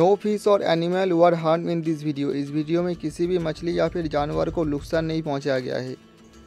no fish और animal were harm in this video इस video में किसी भी मछली या फिर जानवर को नुकसान नहीं पहुंचाया गया है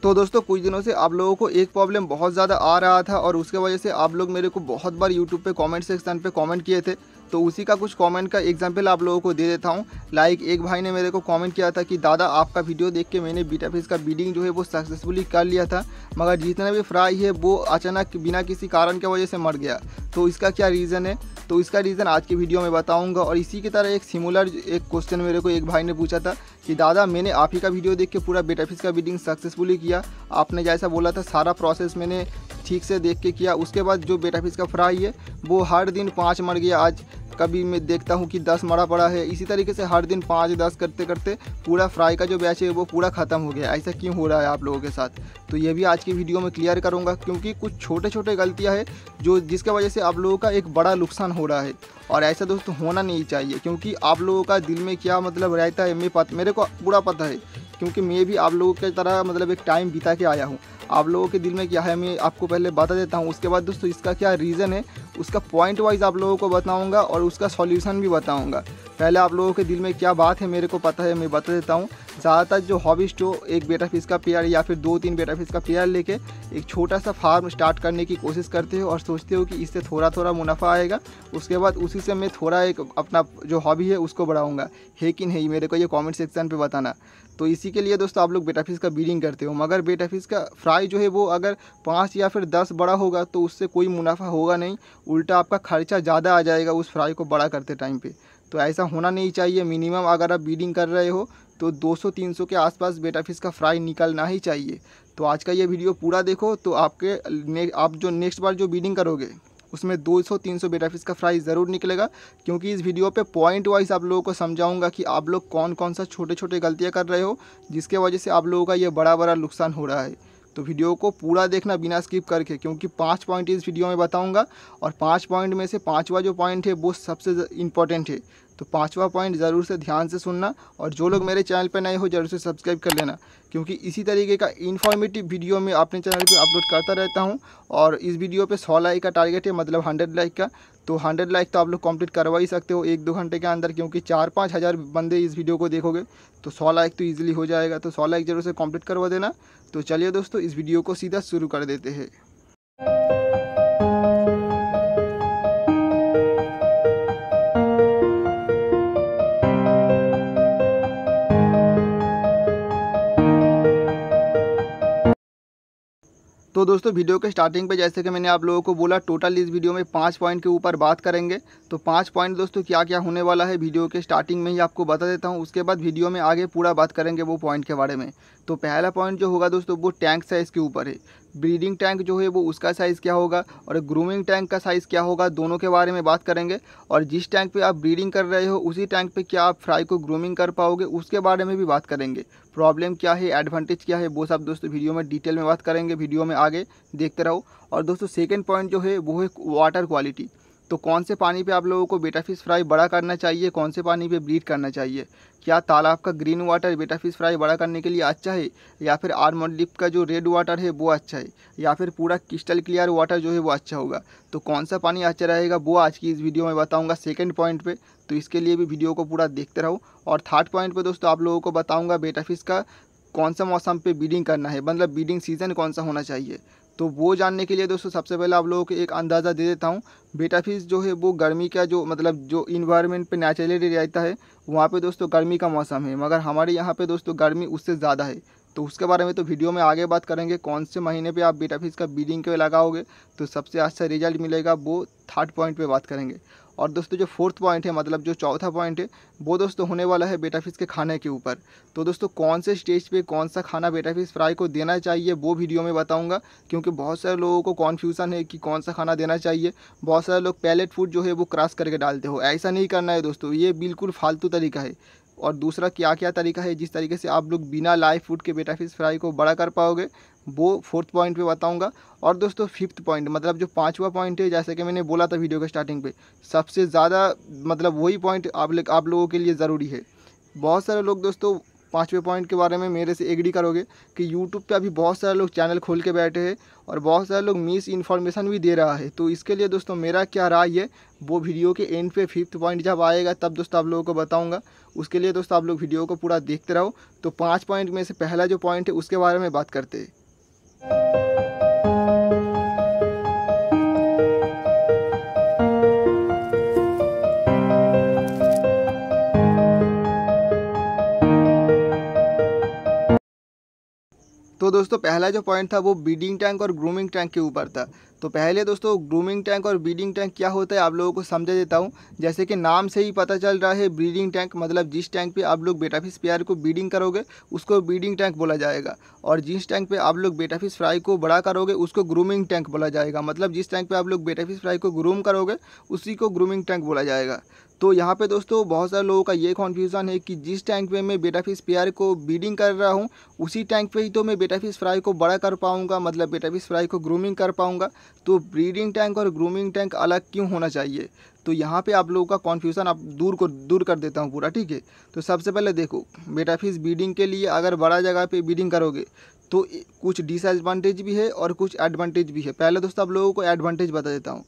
तो दोस्तों कुछ दिनों से आप लोगों को एक प्रॉब्लम बहुत ज़्यादा आ रहा था और उसके वजह से आप लोग मेरे को बहुत बार यूट्यूब पे कमेंट सेक्शन पे कमेंट किए थे तो उसी का कुछ कमेंट का एग्जांपल आप लोगों को दे देता हूँ लाइक एक भाई ने मेरे को कमेंट किया था कि दादा आपका वीडियो देख के मैंने बीटा फीस का बीडिंग जो है वो सक्सेसफुली कर लिया था मगर जितना भी फ्राई है वो अचानक बिना किसी कारण के वजह से मर गया तो इसका क्या रीज़न है तो इसका रीज़न आज की वीडियो में बताऊँगा और इसी की तरह एक सिमुलर एक क्वेश्चन मेरे को एक भाई ने पूछा था कि दादा मैंने आप ही का वीडियो देख के पूरा फिस का बीडिंग सक्सेसफुली किया आपने जैसा बोला था सारा प्रोसेस मैंने ठीक से देख के किया उसके बाद जो बेटाफिस का फ्राई है वो हर दिन पाँच मर गया आज कभी मैं देखता हूँ कि दस मरा पड़ा है इसी तरीके से हर दिन पाँच दस करते करते पूरा फ्राई का जो बैच है वो पूरा ख़त्म हो गया ऐसा क्यों हो रहा है आप लोगों के साथ तो ये भी आज की वीडियो में क्लियर करूँगा क्योंकि कुछ छोटे छोटे गलतियाँ हैं जो जिसके वजह से आप लोगों का एक बड़ा नुकसान हो रहा है और ऐसा दोस्तों होना नहीं चाहिए क्योंकि आप लोगों का दिल में क्या मतलब रहता है मैं पता मेरे को पूरा पता है क्योंकि मैं भी आप लोगों की तरह मतलब एक टाइम बिता के आया हूँ आप लोगों के दिल में क्या है मैं आपको पहले बता देता हूँ उसके बाद दोस्तों इसका क्या रीज़न है उसका पॉइंट वाइज आप लोगों को बताऊँगा और उसका सॉल्यूशन भी बताऊँगा पहले आप लोगों के दिल में क्या बात है मेरे को पता है मैं बता देता हूँ ज़्यादातर जो हॉबी स्टो एक बेटा फिश का पेयर या फिर दो तीन बेटा फिश का पेयर लेके एक छोटा सा फार्म स्टार्ट करने की कोशिश करते हो और सोचते हो कि इससे थोड़ा थोड़ा मुनाफा आएगा उसके बाद उसी से मैं थोड़ा एक अपना जो हॉबी है उसको बढ़ाऊँगा है कि नहीं मेरे को ये कॉमेंट सेक्शन पर बताना तो इसी के लिए दोस्तों आप लोग बेटा फिश का बीडिंग करते हो मगर बेटा फिश का फ्राई जो है वो अगर पाँच या फिर दस बड़ा होगा तो उससे कोई मुनाफा होगा नहीं उल्टा आपका खर्चा ज़्यादा आ जाएगा उस फ्राई को बड़ा करते टाइम पर तो ऐसा होना नहीं चाहिए मिनिमम अगर आप बीडिंग कर रहे हो तो 200-300 के आसपास बेटा फिश का फ्राई निकलना ही चाहिए तो आज का ये वीडियो पूरा देखो तो आपके आप जो नेक्स्ट बार जो बीडिंग करोगे उसमें 200-300 बेटा फिश का फ्राई ज़रूर निकलेगा क्योंकि इस वीडियो पे पॉइंट वाइज आप लोगों को समझाऊंगा कि आप लोग कौन कौन सा छोटे छोटे गलतियाँ कर रहे हो जिसके वजह से आप लोगों का ये बड़ा बड़ा नुकसान हो रहा है तो वीडियो को पूरा देखना बिना स्किप करके क्योंकि पाँच पॉइंट इस वीडियो में बताऊँगा और पाँच पॉइंट में से पाँचवा जो पॉइंट है वो सबसे इंपॉर्टेंट है तो पाँचवा पॉइंट ज़रूर से ध्यान से सुनना और जो लोग मेरे चैनल पर नए हो जरूर से सब्सक्राइब कर लेना क्योंकि इसी तरीके का इन्फॉर्मेटिव वीडियो मैं अपने चैनल पर अपलोड करता रहता हूँ और इस वीडियो पे 100 लाइक का टारगेट है मतलब 100 लाइक का तो 100 लाइक तो आप लोग कंप्लीट करवा ही सकते हो एक दो घंटे के अंदर क्योंकि चार पाँच हज़ार बंदे इस वीडियो को देखोगे तो सौ लाइक तो ईजिली हो जाएगा तो सौ लाइक जरूर से कम्प्लीट करवा देना तो चलिए दोस्तों इस वीडियो को सीधा शुरू कर देते हैं तो दोस्तों वीडियो के स्टार्टिंग पे जैसे कि मैंने आप लोगों को बोला टोटल इस वीडियो में पाँच पॉइंट के ऊपर बात करेंगे तो पाँच पॉइंट दोस्तों क्या क्या होने वाला है वीडियो के स्टार्टिंग में ही आपको बता देता हूँ उसके बाद वीडियो में आगे पूरा बात करेंगे वो पॉइंट के बारे में तो पहला पॉइंट जो होगा दोस्तों वो टैंक साइज़ के ऊपर है ब्रीडिंग टैंक जो है वो उसका साइज़ क्या होगा और ग्रूमिंग टैंक का साइज़ क्या होगा दोनों के बारे में बात करेंगे और जिस टैंक पे आप ब्रीडिंग कर रहे हो उसी टैंक पे क्या आप फ्राई को ग्रूमिंग कर पाओगे उसके बारे में भी बात करेंगे प्रॉब्लम क्या है एडवांटेज क्या है वो सब दोस्तों वीडियो में डिटेल में बात करेंगे वीडियो में आगे देखते रहो और दोस्तों सेकेंड पॉइंट जो है वो है वाटर क्वालिटी तो कौन से पानी पे आप लोगों को बेटा फिश फ्राई बड़ा करना चाहिए कौन से पानी पे ब्रीड करना चाहिए क्या तालाब का green water betta fish fry बड़ा करने के लिए अच्छा है या फिर आर्मोडिप का जो रेड वाटर है वो अच्छा है या फिर पूरा क्रिस्टल क्लियर वाटर जो है वो अच्छा होगा तो कौन सा पानी अच्छा रहेगा वो आज की इस वीडियो में बताऊँगा सेकेंड पॉइंट पर तो इसके लिए भी वीडियो को पूरा देखते रहो और थर्ड पॉइंट पर दोस्तों आप लोगों को बताऊँगा बेटा फिश का कौन सा मौसम पर बीडिंग करना है मतलब बीडिंग सीज़न कौन सा होना चाहिए तो वो जानने के लिए दोस्तों सबसे पहले आप लोगों को एक अंदाज़ा दे देता हूँ बेटा जो है वो गर्मी का जो मतलब जो इन्वायरमेंट पे नेचुरली रहता है वहाँ पे दोस्तों गर्मी का मौसम है मगर हमारे यहाँ पे दोस्तों गर्मी उससे ज़्यादा है तो उसके बारे में तो वीडियो में आगे बात करेंगे कौन से महीने पर आप बेटा का बीडिंग के लगाओगे तो सबसे अच्छा रिजल्ट मिलेगा वो थर्ड पॉइंट पर बात करेंगे और दोस्तों जो फोर्थ पॉइंट है मतलब जो चौथा पॉइंट है वो दोस्तों होने वाला है बेटा फिश के खाने के ऊपर तो दोस्तों कौन से स्टेज पे कौन सा खाना बेटा फिश फ्राई को देना चाहिए वो वीडियो में बताऊंगा क्योंकि बहुत सारे लोगों को कॉन्फ्यूज़न है कि कौन सा खाना देना चाहिए बहुत सारे लोग पैलेट फूड जो है वो क्रॉस करके डालते हो ऐसा नहीं करना है दोस्तों ये बिल्कुल फालतू तरीका है और दूसरा क्या क्या तरीका है जिस तरीके से आप लोग बिना लाइव फूड के बेटा फिश फ्राई को बड़ा कर पाओगे वो फोर्थ पॉइंट पे बताऊंगा और दोस्तों फिफ्थ पॉइंट मतलब जो पांचवा पॉइंट है जैसे कि मैंने बोला था वीडियो के स्टार्टिंग पे सबसे ज़्यादा मतलब वही पॉइंट आप लोग आप लोगों के लिए ज़रूरी है बहुत सारे लोग दोस्तों पाँचवें पॉइंट के बारे में मेरे से एग्री करोगे कि यूट्यूब पे अभी बहुत सारे लोग चैनल खोल के बैठे हैं और बहुत सारे लोग मिस इन्फॉर्मेशन भी दे रहा है तो इसके लिए दोस्तों मेरा क्या राय है वो वीडियो के एंड पे फिफ्थ पॉइंट जब आएगा तब दोस्तों आप लोगों को बताऊंगा उसके लिए दोस्तों आप लोग वीडियो को पूरा देखते रहो तो पाँच पॉइंट में से पहला जो पॉइंट है उसके बारे में बात करते हैं तो दोस्तों पहला जो पॉइंट था वो बीडिंग टैंक और ग्रूमिंग टैंक के ऊपर था तो पहले दोस्तों ग्रूमिंग टैंक और ब्रीडिंग टैंक क्या होता है आप लोगों को समझा देता हूँ जैसे कि नाम से ही पता चल रहा है ब्रीडिंग टैंक मतलब जिस टैंक पे आप लोग बेटाफिस पेयर को ब्रीडिंग करोगे उसको ब्रीडिंग टैंक बोला जाएगा और जिस टैंक पे आप लोग बेटाफिश फ्राई को बड़ा करोगे उसको ग्रूमिंग टैंक बोला जाएगा मतलब जिस टैंक पर आप लोग बेटाफिस फ्राई को ग्रूम करोगे उसी को ग्रूमिंग टैंक बोला जाएगा तो यहाँ पे दोस्तों बहुत सारे लोगों का ये कन्फ्यूज़न है कि जिस टैंक पे मैं बेटाफिस पेयर को ब्रीडिंग कर रहा हूँ उसी टैंक पे ही तो मैं बेटाफिस फ्राई को बड़ा कर पाऊँगा मतलब बेटाफिस फ्राई को ग्रूमिंग कर पाऊँगा तो ब्रीडिंग टैंक और ग्रूमिंग टैंक अलग क्यों होना चाहिए तो यहाँ पे आप लोगों का कॉन्फ्यूज़न आप दूर को दूर कर देता हूँ पूरा ठीक है तो सबसे पहले देखो बेटा ब्रीडिंग बीडिंग के लिए अगर बड़ा जगह पे बीडिंग करोगे तो कुछ डिसएडवांटेज भी है और कुछ एडवांटेज भी है पहले दोस्तों आप लोगों को एडवांटेज बता देता हूँ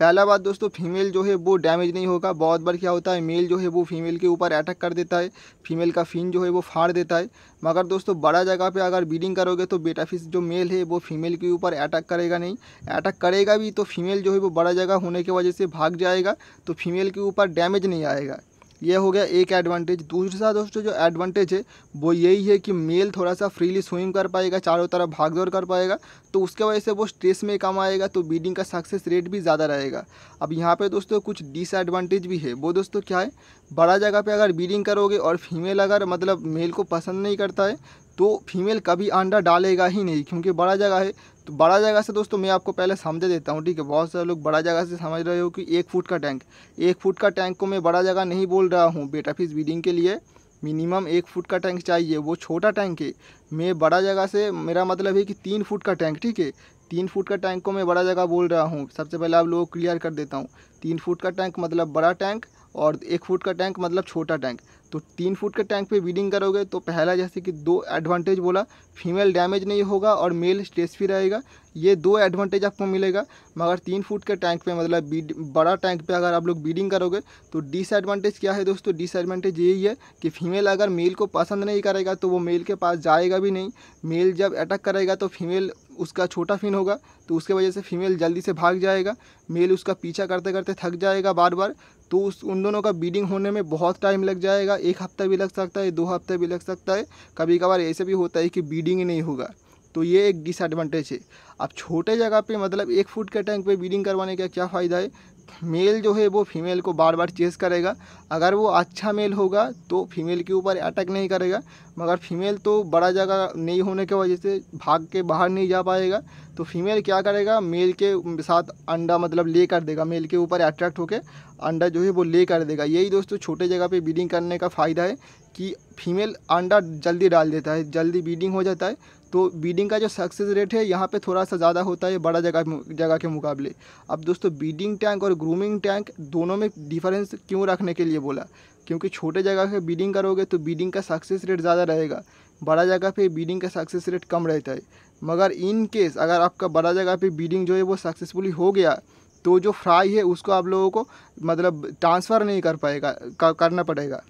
पहला बात दोस्तों फीमेल जो है वो डैमेज नहीं होगा बहुत बार क्या होता है मेल जो है वो फीमेल के ऊपर अटैक कर देता है फीमेल का फिन जो है वो फाड़ देता है मगर दोस्तों बड़ा जगह पे अगर बीडिंग करोगे तो बेटा फिश जो मेल है वो फीमेल के ऊपर अटैक करेगा नहीं अटैक करेगा भी तो फीमेल जो है वो बड़ा जगह होने की वजह से भाग जाएगा तो फीमेल के ऊपर डैमेज नहीं आएगा ये हो गया एक एडवांटेज दूसरा दोस्तों जो एडवांटेज है वो यही है कि मेल थोड़ा सा फ्रीली स्विम कर पाएगा चारों तरफ भागदौड़ कर पाएगा तो उसके वजह से वो स्ट्रेस में कम आएगा तो बीडिंग का सक्सेस रेट भी ज़्यादा रहेगा अब यहाँ पे दोस्तों कुछ डिसएडवांटेज भी है वो दोस्तों क्या है बड़ा जगह पर अगर बीडिंग करोगे और फीमेल अगर मतलब मेल को पसंद नहीं करता है तो फीमेल कभी अंडा डालेगा ही नहीं क्योंकि बड़ा जगह है तो बड़ा जगह से दोस्तों मैं आपको पहले समझा देता हूँ ठीक है बहुत सारे लोग बड़ा जगह से समझ रहे हो कि एक फुट का टैंक एक फुट का टैंक को मैं बड़ा जगह नहीं बोल रहा हूँ बेटा फीस ब्रीडिंग के लिए मिनिमम एक फुट का टैंक चाहिए वो छोटा टैंक है मैं बड़ा जगह से मेरा मतलब है कि तीन फुट का टैंक ठीक है तीन फुट का टैंक को मैं बड़ा जगह बोल रहा हूँ सबसे पहले आप लोगों को क्लियर कर देता हूँ तीन फुट का टैंक मतलब बड़ा टैंक और एक फुट का टैंक मतलब छोटा टैंक तो तीन फुट के टैंक पे बीडिंग करोगे तो पहला जैसे कि दो एडवांटेज बोला फीमेल डैमेज नहीं होगा और मेल स्ट्रेस भी रहेगा ये दो एडवांटेज आपको मिलेगा मगर तीन फुट के टैंक पे मतलब बड़ा टैंक पे अगर आप लोग बीडिंग करोगे तो डिसएडवांटेज क्या है दोस्तों डिसएडवांटेज यही है कि फीमेल अगर मेल को पसंद नहीं करेगा तो वो मेल के पास जाएगा भी नहीं मेल जब अटैक करेगा तो फीमेल उसका छोटा फिन होगा तो उसके वजह से फीमेल जल्दी से भाग जाएगा मेल उसका पीछा करते करते थक जाएगा बार बार तो उस उन दोनों का बीडिंग होने में बहुत टाइम लग जाएगा एक हफ्ता भी लग सकता है दो हफ्ते भी लग सकता है कभी कभार ऐसे भी होता है कि बीडिंग ही नहीं होगा तो ये एक डिसएडवांटेज है अब छोटे जगह पे मतलब एक फुट के टैंक पे बीडिंग करवाने का क्या फ़ायदा है मेल जो है वो फीमेल को बार बार चेस करेगा अगर वो अच्छा मेल होगा तो फीमेल के ऊपर अटैक नहीं करेगा मगर फीमेल तो बड़ा जगह नहीं होने की वजह से भाग के बाहर नहीं जा पाएगा तो फीमेल क्या करेगा मेल के साथ अंडा मतलब ले कर देगा मेल के ऊपर अट्रैक्ट होकर अंडा जो है वो ले कर देगा यही दोस्तों छोटे जगह पर ब्रीडिंग करने का फ़ायदा है कि फीमेल अंडा जल्दी डाल देता है जल्दी ब्रीडिंग हो जाता है तो बीडिंग का जो सक्सेस रेट है यहाँ पे थोड़ा सा ज़्यादा होता है बड़ा जगह जगह के मुकाबले अब दोस्तों बीडिंग टैंक और ग्रूमिंग टैंक दोनों में डिफरेंस क्यों रखने के लिए बोला क्योंकि छोटे जगह पर बीडिंग करोगे तो बीडिंग का सक्सेस रेट ज़्यादा रहेगा बड़ा जगह पर बीडिंग का सक्सेस रेट कम रहता है मगर इन केस अगर आपका बड़ा जगह पर बीडिंग जो है वो सक्सेसफुली हो गया तो जो फ्राई है उसको आप लोगों को मतलब ट्रांसफ़र नहीं कर पाएगा करना पड़ेगा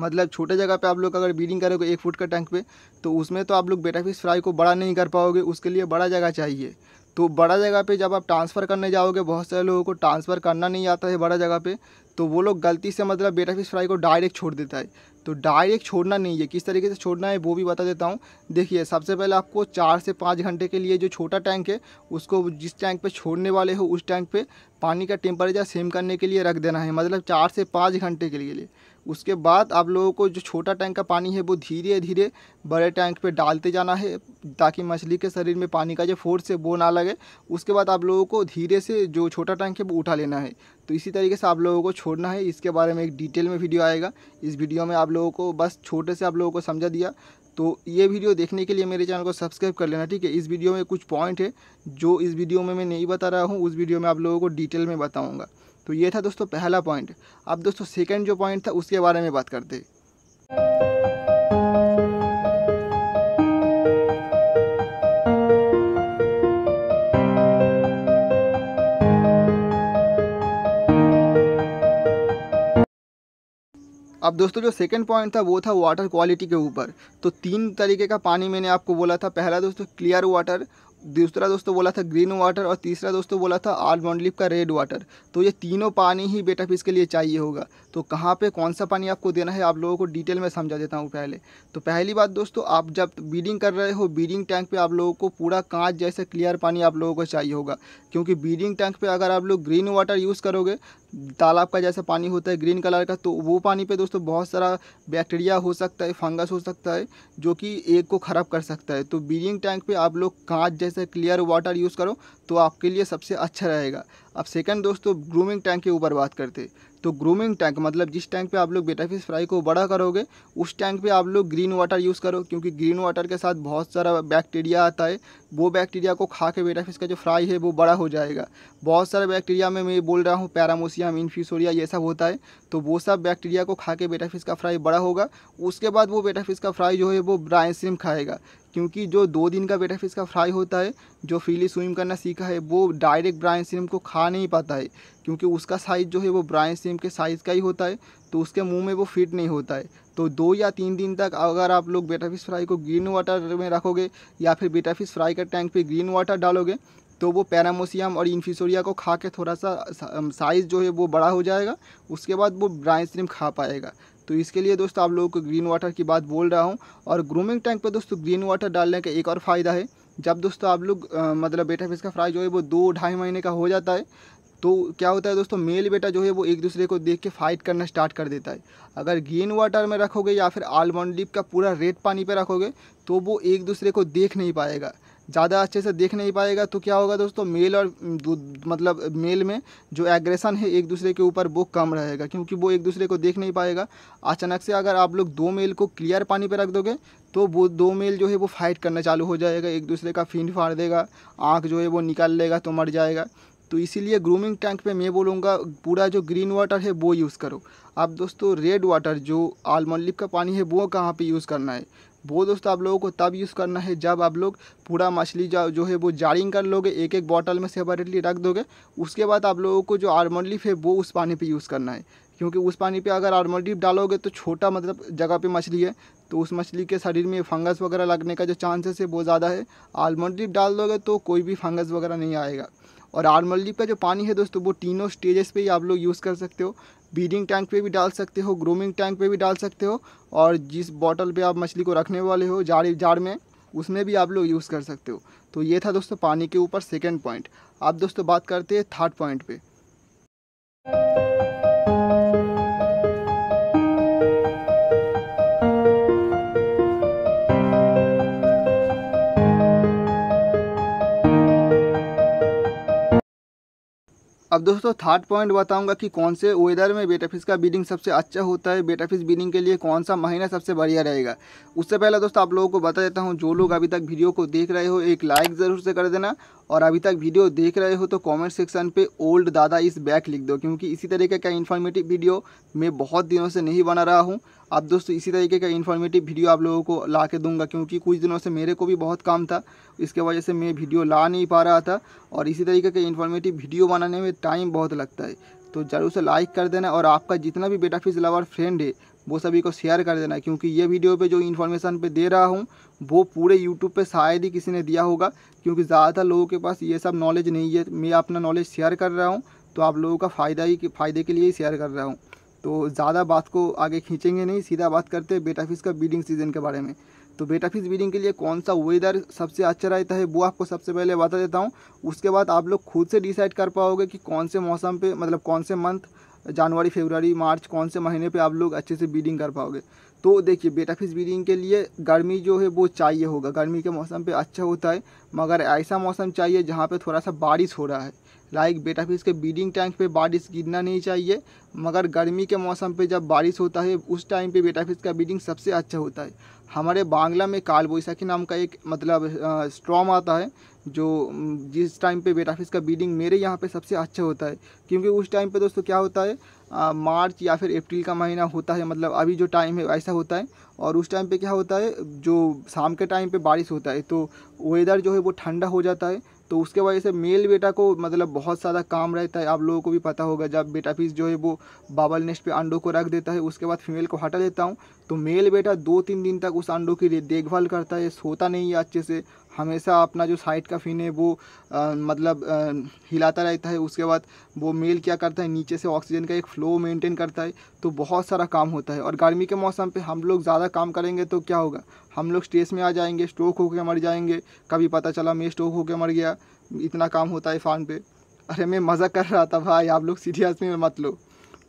मतलब छोटे जगह पे आप लोग अगर बीडिंग करोगे एक फुट का टैंक पे तो उसमें तो आप लोग बेटा फिश फ्राई को बड़ा नहीं कर पाओगे उसके लिए बड़ा जगह चाहिए तो बड़ा जगह पे जब आप ट्रांसफ़र करने जाओगे बहुत सारे लोगों को ट्रांसफ़र करना नहीं आता है बड़ा जगह पे तो वो लोग गलती से मतलब बेटा फिश फ्राई को डायरेक्ट छोड़ देता है तो डायरेक्ट छोड़ना नहीं है किस तरीके से छोड़ना है वो भी बता देता हूँ देखिए सबसे पहले आपको चार से पाँच घंटे के लिए जो छोटा टैंक है उसको जिस टैंक पे छोड़ने वाले हो उस टैंक पे पानी का टेम्परेचर सेम करने के लिए रख देना है मतलब चार से पाँच घंटे के लिए उसके बाद आप लोगों को जो छोटा टैंक का पानी है वो धीरे धीरे बड़े टैंक पे डालते जाना है ताकि मछली के शरीर में पानी का जो फोर्स है वो ना लगे उसके बाद आप लोगों को धीरे से जो छोटा टैंक है वो उठा लेना है तो इसी तरीके से आप लोगों को छोड़ना है इसके बारे में एक डिटेल में वीडियो आएगा इस वीडियो में आप लोगों को बस छोटे से आप लोगों को समझा दिया तो ये वीडियो देखने के लिए मेरे चैनल को सब्सक्राइब कर लेना ठीक है इस वीडियो में कुछ पॉइंट है जो इस वीडियो में मैं नहीं बता रहा हूँ उस वीडियो में आप लोगों को डिटेल में बताऊँगा तो ये था दोस्तों पहला पॉइंट अब दोस्तों सेकंड जो पॉइंट था उसके बारे में बात करते अब दोस्तों जो सेकंड पॉइंट था वो था वाटर क्वालिटी के ऊपर तो तीन तरीके का पानी मैंने आपको बोला था पहला दोस्तों क्लियर वाटर दूसरा दोस्तों बोला था ग्रीन वाटर और तीसरा दोस्तों बोला था आर्ट मॉन्डलिप का रेड वाटर तो ये तीनों पानी ही बेटा के लिए चाहिए होगा तो कहाँ पे कौन सा पानी आपको देना है आप लोगों को डिटेल में समझा देता हूँ पहले तो पहली बात दोस्तों आप जब बीडिंग कर रहे हो बीडिंग टैंक पर आप लोगों को पूरा कांच जैसे क्लियर पानी आप लोगों को चाहिए होगा क्योंकि बीडिंग टैंक पर अगर आप लोग ग्रीन वाटर यूज़ करोगे तालाब का जैसा पानी होता है ग्रीन कलर का तो वो पानी पे दोस्तों बहुत सारा बैक्टीरिया हो सकता है फंगस हो सकता है जो कि एक को ख़राब कर सकता है तो ब्रीडिंग टैंक पे आप लोग कांच जैसे क्लियर वाटर यूज़ करो तो आपके लिए सबसे अच्छा रहेगा अब सेकंड दोस्तों ग्रूमिंग टैंक के ऊपर बात करते तो ग्रूमिंग टैंक मतलब जिस टैंक पे आप लोग बेटा फिश फ्राई को बड़ा करोगे उस टैंक पे आप लोग ग्रीन वाटर यूज़ करो क्योंकि ग्रीन वाटर के साथ बहुत सारा बैक्टीरिया आता है वो बैक्टीरिया को खा के बेटा फिश का जो फ्राई है वो बड़ा हो जाएगा बहुत सारे बैक्टीरिया में मैं बोल रहा हूँ पैरामोसियम इन्फ्यूसोरिया ये सब होता है तो वो सब बैक्टीरिया को खा के बेटा फिश का फ्राई बड़ा होगा उसके बाद वो बेटा फिश का फ्राई जो है वो ब्राइन सिम खाएगा क्योंकि जो दो दिन का बेटा फिश का फ्राई होता है जो फ्रीली स्विम करना सीखा है वो डायरेक्ट ब्राइन सीम को खा नहीं पाता है क्योंकि उसका साइज़ जो है वो ब्राइन सीम के साइज़ का ही होता है तो उसके मुंह में वो फिट नहीं होता है तो दो या तीन दिन तक अगर आप लोग बेटा फिश फ्राई को ग्रीन वाटर में रखोगे या फिर बेटा फिश फ्राई का टैंक पर ग्रीन वाटर डालोगे तो वो पैरामोसियम और इन्फिसोरिया को खा के थोड़ा सा साइज़ जो है वो बड़ा हो जाएगा उसके बाद वो ब्राइन सिम खा पाएगा तो इसके लिए दोस्तों आप लोगों को ग्रीन वाटर की बात बोल रहा हूँ और ग्रूमिंग टैंक पर दोस्तों ग्रीन वाटर डालने का एक और फ़ायदा है जब दोस्तों आप लोग मतलब बेटा फिश का फ्राई जो है वो दो ढाई महीने का हो जाता है तो क्या होता है दोस्तों मेल बेटा जो है वो एक दूसरे को देख के फाइट करना स्टार्ट कर देता है अगर ग्रीन वाटर में रखोगे या फिर आलमंड लिप का पूरा रेड पानी पे रखोगे तो वो एक दूसरे को देख नहीं पाएगा ज़्यादा अच्छे से देख नहीं पाएगा तो क्या होगा दोस्तों मेल और मतलब मेल में जो एग्रेसन है एक दूसरे के ऊपर वो कम रहेगा क्योंकि वो एक दूसरे को देख नहीं पाएगा अचानक से अगर आप लोग दो मेल को क्लियर पानी पर रख दोगे तो वो दो मेल जो है वो फाइट करना चालू हो जाएगा एक दूसरे का फीन फाड़ देगा आँख जो है वो निकाल लेगा तो मर जाएगा तो इसीलिए ग्रूमिंग टैंक पे मैं बोलूँगा पूरा जो ग्रीन वाटर है वो यूज़ करो आप दोस्तों रेड वाटर जो आलमोलिप का पानी है वो कहाँ पे यूज़ करना है वो दोस्तों आप लोगों को तब यूज़ करना है जब आप लोग पूरा मछली जो जो है वो जारिंग कर लोगे एक एक बॉटल में सेपरेटली रख दोगे उसके बाद आप लोगों को जो आर्मोलिप है वो उस पानी पर यूज़ करना है क्योंकि उस पानी पे अगर आर्मोलिप डालोगे तो छोटा मतलब जगह पे मछली है तो उस मछली के शरीर में फंगस वगैरह लगने का जो चांसेस है वो ज़्यादा है आर्मोलिप डाल दोगे तो कोई भी फंगस वगैरह नहीं आएगा और आर्मोलिप का जो पानी है दोस्तों वो तीनों स्टेजेस पर ही आप लोग यूज़ कर सकते हो बीडिंग टैंक पे भी डाल सकते हो ग्रूमिंग टैंक पे भी डाल सकते हो और जिस बॉटल पे आप मछली को रखने वाले हो जाड़ जाड़ में उसमें भी आप लोग यूज़ कर सकते हो तो ये था दोस्तों पानी के ऊपर सेकेंड पॉइंट आप दोस्तों बात करते हैं थर्ड पॉइंट पर अब दोस्तों थर्ड पॉइंट बताऊंगा कि कौन से वेदर में बेटा फिश का बीडिंग सबसे अच्छा होता है बेटा फिश बीडिंग के लिए कौन सा महीना सबसे बढ़िया रहेगा उससे पहले दोस्तों आप लोगों को बता देता हूँ जो लोग अभी तक वीडियो को देख रहे हो एक लाइक ज़रूर से कर देना और अभी तक वीडियो देख रहे हो तो कमेंट सेक्शन पे ओल्ड दादा इस बैक लिख दो क्योंकि इसी तरीके का इन्फॉर्मेटिव वीडियो मैं बहुत दिनों से नहीं बना रहा हूँ अब दोस्तों इसी तरीके का इन्फॉर्मेटिव वीडियो आप लोगों को ला के दूंगा क्योंकि कुछ दिनों से मेरे को भी बहुत काम था इसके वजह से मैं वीडियो ला नहीं पा रहा था और इसी तरीके का इन्फॉर्मेटिव वीडियो बनाने में टाइम बहुत लगता है तो ज़रूर से लाइक कर देना और आपका जितना भी बेटा फिज लवर फ्रेंड है वो सभी को शेयर कर देना क्योंकि ये वीडियो पे जो इन्फॉर्मेशन पे दे रहा हूँ वो पूरे यूट्यूब पे शायद ही किसी ने दिया होगा क्योंकि ज़्यादातर लोगों के पास ये सब नॉलेज नहीं है मैं अपना नॉलेज शेयर कर रहा हूँ तो आप लोगों का फ़ायदा ही फ़ायदे के लिए ही शेयर कर रहा हूँ तो ज़्यादा बात को आगे खींचेंगे नहीं सीधा बात करते बेटा बेटाफिस का बीडिंग सीज़न के बारे में तो बेटाफिस ब्रीडिंग के लिए कौन सा वेदर सबसे अच्छा रहता है वो आपको सबसे पहले बता देता हूँ उसके बाद आप लोग खुद से डिसाइड कर पाओगे कि कौन से मौसम पे मतलब कौन से मंथ जनवरी फेबरवरी मार्च कौन से महीने पे आप लोग अच्छे से ब्रीडिंग कर पाओगे तो देखिए बेटा फिश ब्रीडिंग के लिए गर्मी जो है वो चाहिए होगा गर्मी के मौसम पे अच्छा होता है मगर ऐसा मौसम चाहिए जहाँ पे थोड़ा सा बारिश हो रहा है लाइक बेटा फिश के ब्रीडिंग टैंक पे बारिश गिरना नहीं चाहिए मगर गर्मी के मौसम पे जब बारिश होता है उस टाइम पे बेटा फिश का ब्रीडिंग सबसे अच्छा होता है हमारे बांग्ला में काल बैसाखी नाम का एक मतलब स्ट्रॉम आता है जो जिस टाइम पे वेट ऑफिस का बीडिंग मेरे यहाँ पे सबसे अच्छा होता है क्योंकि उस टाइम पे दोस्तों क्या होता है आ, मार्च या फिर अप्रैल का महीना होता है मतलब अभी जो टाइम है ऐसा होता है और उस टाइम पे क्या होता है जो शाम के टाइम पे बारिश होता है तो वेदर जो है वो ठंडा हो जाता है तो उसके वजह से मेल बेटा को मतलब बहुत सारा काम रहता है आप लोगों को भी पता होगा जब बेटा फिस जो है वो बाबल नेस्ट पे अंडों को रख देता है उसके बाद फीमेल को हटा देता हूँ तो मेल बेटा दो तीन दिन तक उस अंडों की देखभाल करता है सोता नहीं है अच्छे से हमेशा अपना जो साइड का फिन है वो आ, मतलब आ, हिलाता रहता है उसके बाद वो मेल क्या करता है नीचे से ऑक्सीजन का एक फ़्लो मेंटेन करता है तो बहुत सारा काम होता है और गर्मी के मौसम पे हम लोग ज़्यादा काम करेंगे तो क्या होगा हम लोग स्ट्रेस में आ जाएंगे स्ट्रोक होकर मर जाएंगे कभी पता चला मैं स्ट्रोक होकर मर गया इतना काम होता है फार्म पर अरे मैं मज़ा कर रहा था भाई आप लोग सीरियस में मत लो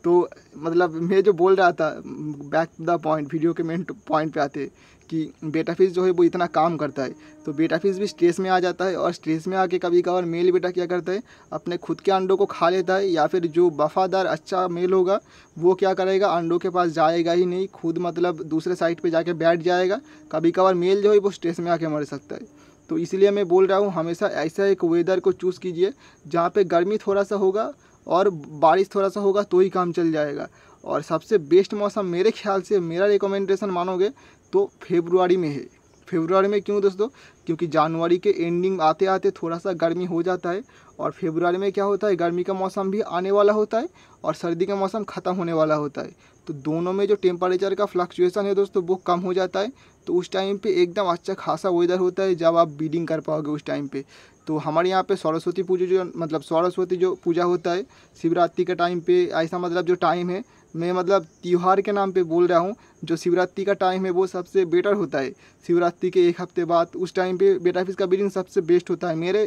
तो मतलब मैं जो बोल रहा था back to the point video के मेन पॉइंट पे आते कि बेटाफिस जो है वो इतना काम करता है तो बेटाफिस भी स्ट्रेस में आ जाता है और स्ट्रेस में आके कभी कभार मेल बेटा क्या करता है अपने खुद के अंडों को खा लेता है या फिर जो वफ़ादार अच्छा मेल होगा वो क्या करेगा अंडों के पास जाएगा ही नहीं खुद मतलब दूसरे साइड पर जाके बैठ जाएगा कभी कभार मेल जो है वो स्ट्रेस में आके मर सकता है तो इसलिए मैं बोल रहा हूँ हमेशा ऐसा एक वेदर को चूज़ कीजिए जहाँ पर गर्मी थोड़ा सा होगा और बारिश थोड़ा सा होगा तो ही काम चल जाएगा और सबसे बेस्ट मौसम मेरे ख्याल से मेरा रिकमेंडेशन मानोगे तो फेब्रुआरी में है फेबररी में क्यों दोस्तों क्योंकि जनवरी के एंडिंग आते आते थोड़ा सा गर्मी हो जाता है और फेबररी में क्या होता है गर्मी का मौसम भी आने वाला होता है और सर्दी का मौसम ख़त्म होने वाला होता है तो दोनों में जो टेम्परेचर का फ्लक्चुएसन है दोस्तों वो कम हो जाता है तो उस टाइम पे एकदम अच्छा खासा वेदर होता है जब आप बीडिंग कर पाओगे उस टाइम पे तो हमारे यहाँ पे सरस्वती पूजा जो मतलब सरस्वती जो पूजा होता है शिवरात्रि के टाइम पे ऐसा मतलब जो टाइम है मैं मतलब त्यौहार के नाम पे बोल रहा हूँ जो शिवरात्रि का टाइम है वो सबसे बेटर होता है शिवरात्रि के एक हफ्ते बाद उस टाइम पे बेटा फीस का बीडिंग सबसे बेस्ट होता है मेरे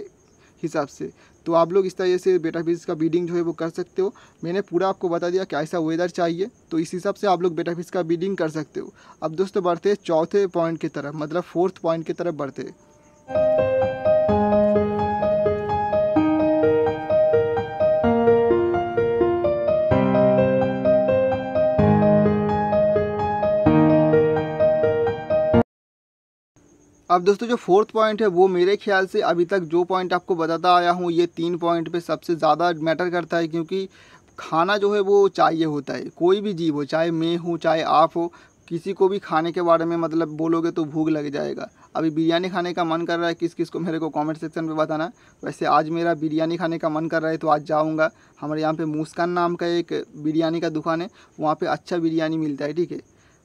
हिसाब से तो आप लोग इस तरह से बेटा फीस का बीडिंग जो है वो कर सकते हो मैंने पूरा आपको बता दिया कि ऐसा वेदर चाहिए तो इस हिसाब से आप लोग बेटा फीस का बीडिंग कर सकते हो अब दोस्तों बढ़ते चौथे पॉइंट की तरफ मतलब फोर्थ पॉइंट की तरफ बढ़ते हैं अब दोस्तों जो फोर्थ पॉइंट है वो मेरे ख्याल से अभी तक जो पॉइंट आपको बताता आया हूँ ये तीन पॉइंट पे सबसे ज़्यादा मैटर करता है क्योंकि खाना जो है वो चाहिए होता है कोई भी जीव हो चाहे मैं हूँ चाहे आप हो किसी को भी खाने के बारे में मतलब बोलोगे तो भूख लग जाएगा अभी बिरयानी खाने का मन कर रहा है किस किस को मेरे को कमेंट सेक्शन में बताना वैसे आज मेरा बिरयानी खाने का मन कर रहा है तो आज जाऊँगा हमारे यहाँ पे मुस्कान नाम का एक बिरयानी का दुकान है वहाँ पर अच्छा बिरयानी मिलता है ठीक है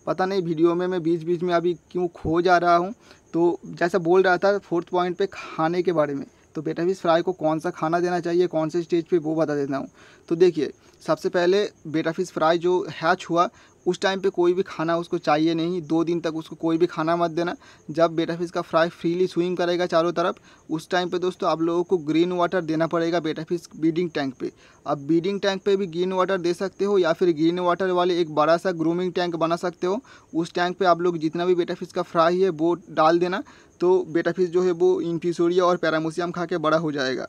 पता नहीं वीडियो में मैं बीच बीच में अभी क्यों खो जा रहा हूँ तो जैसा बोल रहा था फोर्थ पॉइंट पे खाने के बारे में तो बेटा फिश फ्राई को कौन सा खाना देना चाहिए कौन से स्टेज पे वो बता देता हूँ तो देखिए सबसे पहले बेटा फिश फ्राई जो हैच हुआ उस टाइम पे कोई भी खाना उसको चाहिए नहीं दो दिन तक उसको कोई भी खाना मत देना जब बेटा फिश का फ्राई फ्रीली स्विंग करेगा चारों तरफ उस टाइम पे दोस्तों आप लोगों को ग्रीन वाटर देना पड़ेगा बेटा फिश बीडिंग टैंक पे आप बीडिंग टैंक पे भी ग्रीन वाटर दे सकते हो या फिर ग्रीन वाटर वाले एक बड़ा सा ग्रूमिंग टैंक बना सकते हो उस टैंक पर आप लोग जितना भी बेटा फिश का फ्राई है वो डाल देना तो बेटा फिश जो है वो इन्फ्यूसोरिया और पैरामोसियम खा के बड़ा हो जाएगा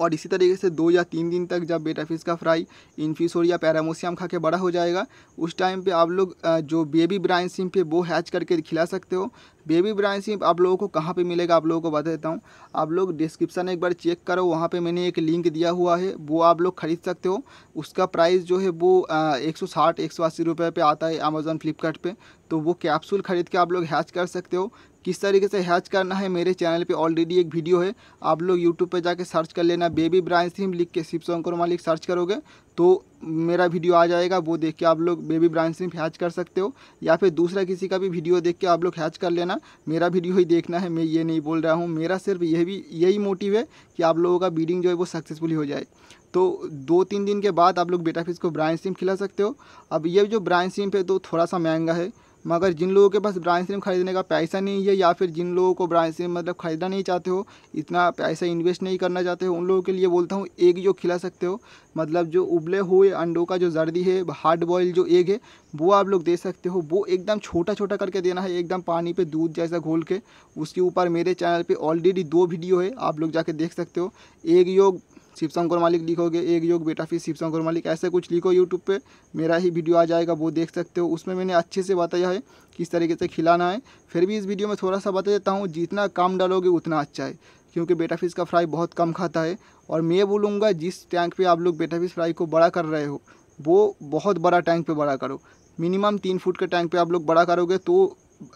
और इसी तरीके से दो या तीन दिन तक जब बेटा फिश का फ्राई इन्फ्यूसोरिया पैरामोसियम खा के बड़ा हो जाएगा उस टाइम पे आप लोग जो बेबी ब्राइन सिम्प है वो हैच करके खिला सकते हो बेबी ब्राइन सिम्प आप लोगों को कहाँ पे मिलेगा आप लोगों को बता देता हूँ आप लोग डिस्क्रिप्शन एक बार चेक करो वहाँ पे मैंने एक लिंक दिया हुआ है वो आप लोग ख़रीद सकते हो उसका प्राइस जो है वो एक सौ साठ एक सौ अस्सी रुपये पर आता है अमेज़ोन फ्लिपकार्ट तो वो कैप्सूल ख़रीद के आप लोग हैच कर सकते हो किस तरीके से हैच करना है मेरे चैनल पे ऑलरेडी एक वीडियो है आप लोग यूट्यूब पे जाके सर्च कर लेना बेबी ब्राइन सिम लिख के शिव शंकर मालिक सर्च करोगे तो मेरा वीडियो आ जाएगा वो देख के आप लोग बेबी ब्राइन सिम हैच कर सकते हो या फिर दूसरा किसी का भी वीडियो देख के आप लोग हैच कर लेना मेरा वीडियो ही देखना है मैं ये नहीं बोल रहा हूँ मेरा सिर्फ यही भी यही मोटिव है कि आप लोगों का बीडिंग जो है वो सक्सेसफुली हो जाए तो दो तीन दिन के बाद आप लोग बेटा फीस को ब्राइन सिम खिला सकते हो अब ये जो ब्राइन सिम है तो थोड़ा सा महंगा है मगर जिन लोगों के पास ब्रांच सिम खरीदने का पैसा नहीं है या फिर जिन लोगों को ब्रांच सिम मतलब ख़रीदना नहीं चाहते हो इतना पैसा इन्वेस्ट नहीं करना चाहते हो उन लोगों के लिए बोलता हूँ एग जो खिला सकते हो मतलब जो उबले हुए अंडों का जो जर्दी है हार्ड बॉयल जो एग है वो आप लोग दे सकते हो वो एकदम छोटा छोटा करके देना है एकदम पानी पर दूध जैसा घोल के उसके ऊपर मेरे चैनल पर ऑलरेडी दो वीडियो है आप लोग जाके देख सकते हो एग योग शिवशंकर मालिक लिखोगे एक योग बेटा फिर शिवशंकर मालिक ऐसे कुछ लिखो यूट्यूब पे मेरा ही वीडियो आ जाएगा वो देख सकते हो उसमें मैंने अच्छे से बताया है किस तरीके से खिलाना है फिर भी इस वीडियो में थोड़ा सा बता देता हूँ जितना कम डालोगे उतना अच्छा है क्योंकि बेटा फिश का फ्राई बहुत कम खाता है और मैं बोलूँगा जिस टैंक पर आप लोग बेटा फिश फ्राई को बड़ा कर रहे हो वो बहुत बड़ा टैंक पर बड़ा करो मिनिमम तीन फुट के टैंक पर आप लोग बड़ा करोगे तो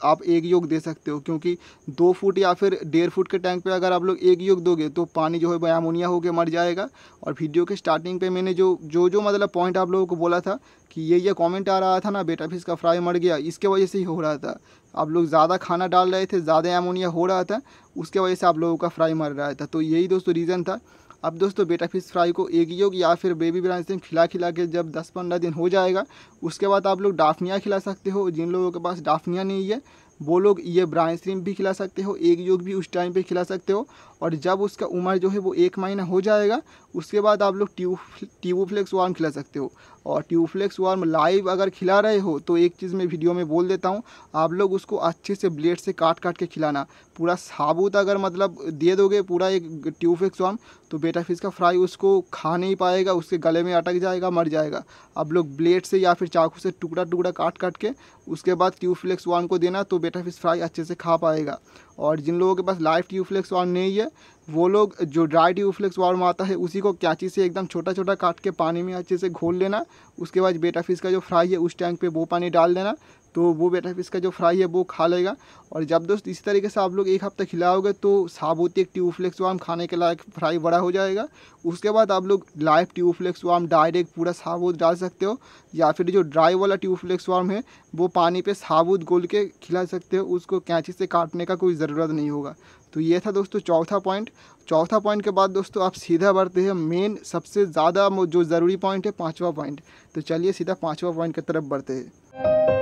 आप एक योग दे सकते हो क्योंकि दो फुट या फिर डेढ़ फुट के टैंक पे अगर आप लोग एक योग दोगे तो पानी जो है अमोनिया होकर मर जाएगा और वीडियो के स्टार्टिंग पे मैंने जो जो जो मतलब पॉइंट आप लोगों को बोला था कि ये ये कमेंट आ रहा था ना बेटा फिश का फ्राई मर गया इसके वजह से ही हो रहा था आप लोग ज़्यादा खाना डाल रहे थे ज़्यादा अमोनिया हो रहा था उसके वजह से आप लोगों का फ्राई मर रहा था तो यही दोस्तों रीज़न था अब दोस्तों बेटा फिश फ्राई को एक योग या फिर बेबी ब्रांच में खिला खिला के जब दस पंद्रह दिन हो जाएगा उसके बाद आप लोग डाफनिया खिला सकते हो जिन लोगों के पास डाफनिया नहीं है वो लोग ये ब्राइन स्ट्रीम भी खिला सकते हो एक योग भी उस टाइम पे खिला सकते हो और जब उसका उम्र जो है वो एक महीना हो जाएगा उसके बाद आप लोग ट्यूब ट्यूबफ्लेक्स वार्म खिला सकते हो और ट्यूबफ्लेक्स वार्म लाइव अगर खिला रहे हो तो एक चीज़ मैं वीडियो में बोल देता हूँ आप लोग उसको अच्छे से ब्लेड से काट काट के खिलाना पूरा साबुत अगर मतलब दे दोगे पूरा एक ट्यूबफ्लेक्स वार्म तो बेटा फिश का फ्राई उसको खा नहीं पाएगा उसके गले में अटक जाएगा मर जाएगा आप लोग ब्लेड से या फिर चाकू से टुकड़ा टुकड़ा काट काट के उसके बाद ट्यूबफ्लेक्स वार्म को देना तो बेटा फिश फ्राई अच्छे से खा पाएगा और जिन लोगों के पास लाइव फ्लेक्स ऑन नहीं है वो लोग जो ड्राई ड्यूफ्लेक्स वार्म आता है उसी को कैची से एकदम छोटा छोटा काट के पानी में अच्छे से घोल लेना उसके बाद बेटा फिश का जो फ्राई है उस टैंक पे वो पानी डाल देना तो वो बेटा फिश का जो फ्राई है वो खा लेगा और जब दोस्त इसी तरीके से आप लोग एक हफ्ता खिलाओगे तो साबुती एक ट्यूफ्लेक्स वार्म खाने के लायक फ्राई बड़ा हो जाएगा उसके बाद आप लोग लाइव ट्यूफ्लेक्स वार्म डायरेक्ट पूरा साबुत डाल सकते हो या फिर जो ड्राई वाला ट्यूफ्लेक्स वार्म है वो पानी पर साबुत गोल के खिला सकते हो उसको कैंची से काटने का कोई ज़रूरत नहीं होगा तो ये था दोस्तों चौथा पॉइंट चौथा पॉइंट के बाद दोस्तों आप सीधा बढ़ते हैं मेन सबसे ज़्यादा जो ज़रूरी पॉइंट है पाँचवा पॉइंट तो चलिए सीधा पाँचवा पॉइंट की तरफ बढ़ते हैं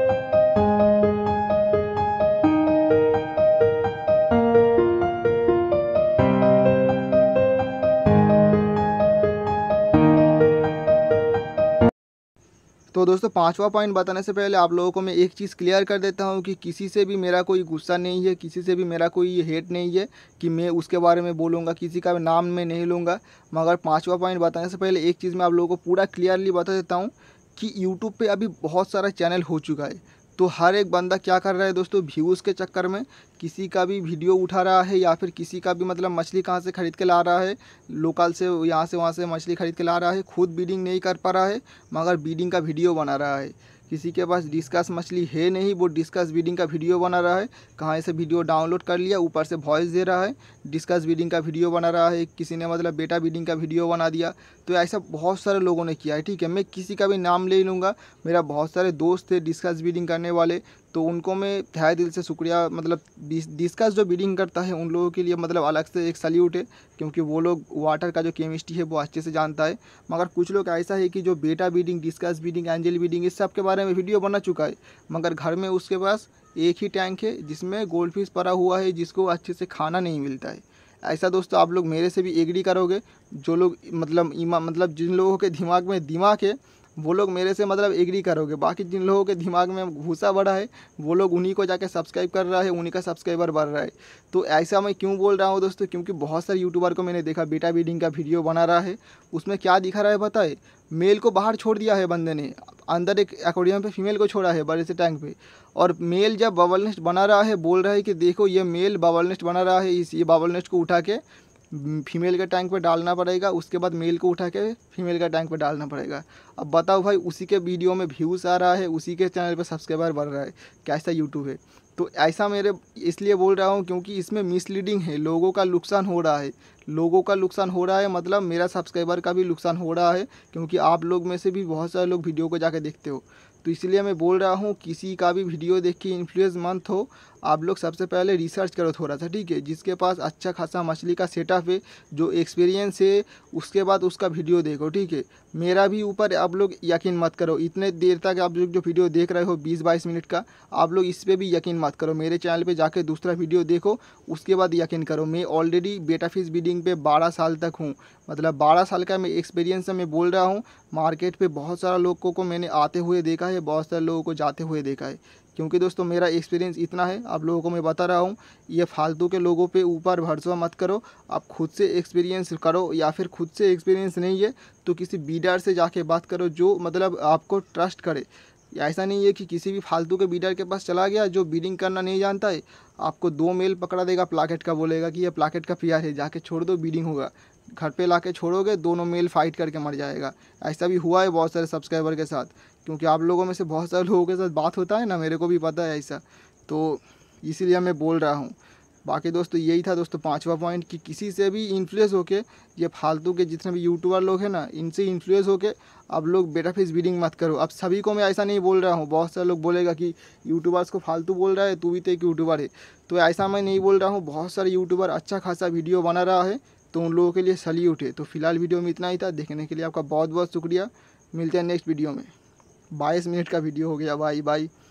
तो दोस्तों पांचवा पॉइंट बताने से पहले आप लोगों को मैं एक चीज़ क्लियर कर देता हूँ कि किसी से भी मेरा कोई गुस्सा नहीं है किसी से भी मेरा कोई हेट नहीं है कि मैं उसके बारे में बोलूँगा किसी का नाम मैं नहीं लूँगा मगर पाँचवा पॉइंट बताने से पहले एक चीज़ मैं आप लोगों को पूरा क्लियरली बता देता हूँ कि यूट्यूब पर अभी बहुत सारा चैनल हो चुका है तो हर एक बंदा क्या कर रहा है दोस्तों व्यूज़ के चक्कर में किसी का भी वीडियो उठा रहा है या फिर किसी का भी मतलब मछली कहाँ से ख़रीद के ला रहा है लोकल से यहाँ से वहाँ से मछली ख़रीद के ला रहा है खुद बीडिंग नहीं कर पा रहा है मगर बीडिंग का वीडियो बना रहा है किसी के पास डिस्कस मछली है नहीं वो डिस्कस ब्रीडिंग का वीडियो बना रहा है कहाँ से वीडियो डाउनलोड कर लिया ऊपर से वॉइस दे रहा है डिस्कस ब्रीडिंग का वीडियो बना रहा है किसी ने मतलब बेटा ब्रीडिंग का वीडियो बना दिया तो ऐसा बहुत सारे लोगों ने किया है ठीक है मैं किसी का भी नाम ले लूँगा मेरा बहुत सारे दोस्त थे डिस्कस ब्रीडिंग करने वाले तो उनको मैं तहाय दिल से शुक्रिया मतलब डिस्कस जो बीडिंग करता है उन लोगों के लिए मतलब अलग से एक सल्यूट है क्योंकि वो लोग वाटर का जो केमिस्ट्री है वो अच्छे से जानता है मगर कुछ लोग ऐसा है कि जो betta breeding discus breeding angel breeding इस सब के बारे में वीडियो बना चुका है मगर घर में उसके पास एक ही टैंक है जिसमें गोल्ड फिश पड़ा हुआ है जिसको अच्छे से खाना नहीं मिलता है ऐसा दोस्तों आप लोग मेरे से भी एग्री करोगे जो लोग मतलब मतलब जिन लोगों के दिमाग में दिमाग है वो लोग मेरे से मतलब एग्री करोगे बाकी जिन लोगों के दिमाग में भूसा बढ़ा है वो लोग उन्हीं को जाके सब्सक्राइब कर रहा है उन्हीं का सब्सक्राइबर बढ़ रहा है तो ऐसा मैं क्यों बोल रहा हूँ दोस्तों क्योंकि बहुत सारे यूट्यूबर को मैंने देखा बेटा बीडिंग का वीडियो बना रहा है उसमें क्या दिखा रहा है बताए मेल को बाहर छोड़ दिया है बंदे ने अंदर एक एकोडियम पे फीमेल को छोड़ा है बड़े से टैंक पे और मेल जब बबल नेस्ट बना रहा है बोल रहा है कि देखो ये मेल बबल नेस्ट बना रहा है इस ये बबल नेस्ट को उठा के फीमेल के टैंक पे डालना पड़ेगा उसके बाद मेल को उठा के फीमेल का टैंक पे डालना पड़ेगा अब बताओ भाई उसी के वीडियो में व्यूज़ आ रहा है उसी के चैनल पे सब्सक्राइबर बढ़ रहा है कैसा यूट्यूब है तो ऐसा मेरे इसलिए बोल रहा हूँ क्योंकि इसमें मिसलीडिंग है लोगों का नुकसान हो रहा है लोगों का नुकसान हो रहा है मतलब मेरा सब्सक्राइबर का भी नुकसान हो रहा है क्योंकि आप लोग में से भी बहुत सारे लोग वीडियो को जाके देखते हो तो इसलिए मैं बोल रहा हूँ किसी का भी वीडियो देख के इन्फ्लुएंस मंथ हो आप लोग सबसे पहले रिसर्च करो थोड़ा सा ठीक है जिसके पास अच्छा खासा मछली का सेटअप है जो एक्सपीरियंस है उसके बाद उसका वीडियो देखो ठीक है मेरा भी ऊपर आप लोग यकीन मत करो इतने देर तक आप लोग जो वीडियो देख रहे हो बीस बाईस मिनट का आप लोग इस पर भी यकीन मत करो मेरे चैनल पर जाके दूसरा वीडियो देखो उसके बाद यकीन करो मैं ऑलरेडी बेटा फिश बीडिंग पे बारह साल तक हूँ मतलब बारह साल का मैं एक्सपीरियंस मैं बोल रहा हूँ मार्केट पे बहुत सारा लोगों को मैंने आते हुए देखा है बहुत सारे लोगों को जाते हुए देखा है क्योंकि दोस्तों मेरा एक्सपीरियंस इतना है आप लोगों को मैं बता रहा हूँ ये फालतू के लोगों पे ऊपर भरोसा मत करो आप खुद से एक्सपीरियंस करो या फिर खुद से एक्सपीरियंस नहीं है तो किसी बीडर से जाके बात करो जो मतलब आपको ट्रस्ट करे या ऐसा नहीं है कि किसी भी फालतू के बीडर के पास चला गया जो बीडिंग करना नहीं जानता है आपको दो मेल पकड़ा देगा प्लाकेट का बोलेगा कि ये प्लाकेट का प्यार है जाके छोड़ दो बीडिंग होगा घर पे ला के छोड़ोगे दोनों मेल फाइट करके मर जाएगा ऐसा भी हुआ है बहुत सारे सब्सक्राइबर के साथ क्योंकि आप लोगों में से बहुत सारे लोगों के साथ बात होता है ना मेरे को भी पता है ऐसा तो इसीलिए मैं बोल रहा हूँ बाकी दोस्तों यही था दोस्तों पांचवा पॉइंट कि किसी से भी इन्फ्लुएंस होके ये फालतू के जितने भी यूट्यूबर लोग हैं ना इनसे इन्फ्लुएंस होके आप लोग बेटा फीस बीडिंग मत करो अब सभी को मैं ऐसा नहीं बोल रहा हूँ बहुत सारे लोग बोलेगा कि यूट्यूबर्स को फालतू बोल रहा है तू भी तो एक यूट्यूबर है तो ऐसा मैं नहीं बोल रहा हूँ बहुत सारे यूट्यूबर अच्छा खासा वीडियो बना रहा है तो उन लोगों के लिए सली उठे तो फिलहाल वीडियो में इतना ही था देखने के लिए आपका बहुत बहुत शुक्रिया मिलते हैं नेक्स्ट वीडियो में बाईस मिनट का वीडियो हो गया भाई बाई